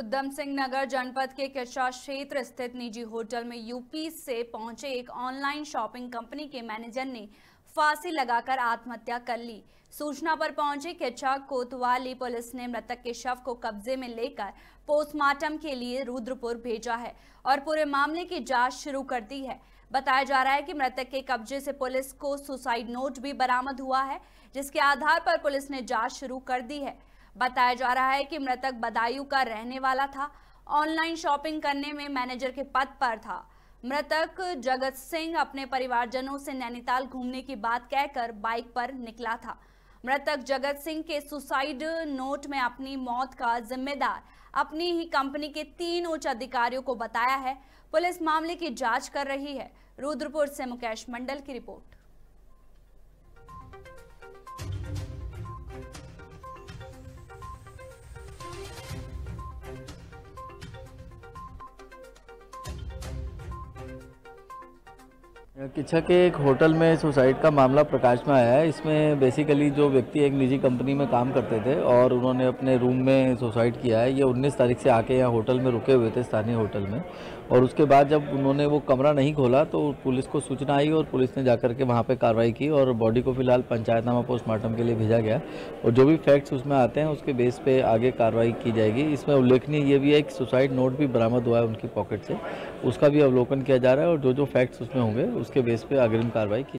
उद्धम सिंह नगर जनपद के किरशा क्षेत्र स्थित निजी होटल में यूपी से पहुंचे एक ऑनलाइन शॉपिंग कंपनी के मैनेजर ने फांसी लगाकर आत्महत्या कर ली सूचना पर पहुंचे किरशा कोतवाली पुलिस ने मृतक के शव को कब्जे में लेकर पोस्टमार्टम के लिए रुद्रपुर भेजा है और पूरे मामले की जांच शुरू कर दी है बताया जा रहा है कि मृतक के कब्जे से पुलिस को सुसाइड नोट भी बरामद हुआ है जिसके आधार पर पुलिस ने जांच शुरू कर दी है बताया जा रहा है कि मृतक बदायूं का रहने वाला था ऑनलाइन शॉपिंग करने में मैनेजर के पद पर था मृतक जगत सिंह अपने परिवारजनों से नैनीताल घूमने की बात कहकर बाइक पर निकला था मृतक जगत सिंह के सुसाइड नोट में अपनी मौत का जिम्मेदार अपनी ही कंपनी के तीन उच्च अधिकारियों को बताया है पुलिस मामले की जांच कर रही है रुद्रपुर से मुकेश मंडल की रिपोर्ट किच्छा के एक होटल में सुसाइड का मामला प्रकाश में आया है इसमें बेसिकली जो व्यक्ति एक निजी कंपनी में काम करते थे और उन्होंने अपने रूम में सुसाइड किया है ये 19 तारीख से आके यहाँ होटल में रुके हुए थे स्थानीय होटल में और उसके बाद जब उन्होंने वो कमरा नहीं खोला तो पुलिस को सूचना आई और पुलिस ने जाकर के वहाँ पर कार्रवाई की और बॉडी को फिलहाल पंचायतनामा पोस्टमार्टम के लिए भेजा गया और जो भी फैक्ट्स उसमें आते हैं उसके बेस पर आगे कार्रवाई की जाएगी इसमें उल्लेखनीय ये भी है कि सुसाइड नोट भी बरामद हुआ है उनकी पॉकेट से उसका भी अवलोकन किया जा रहा है और जो जो फैक्ट्स उसमें होंगे उसके बेस पे अग्रिम कार्रवाई की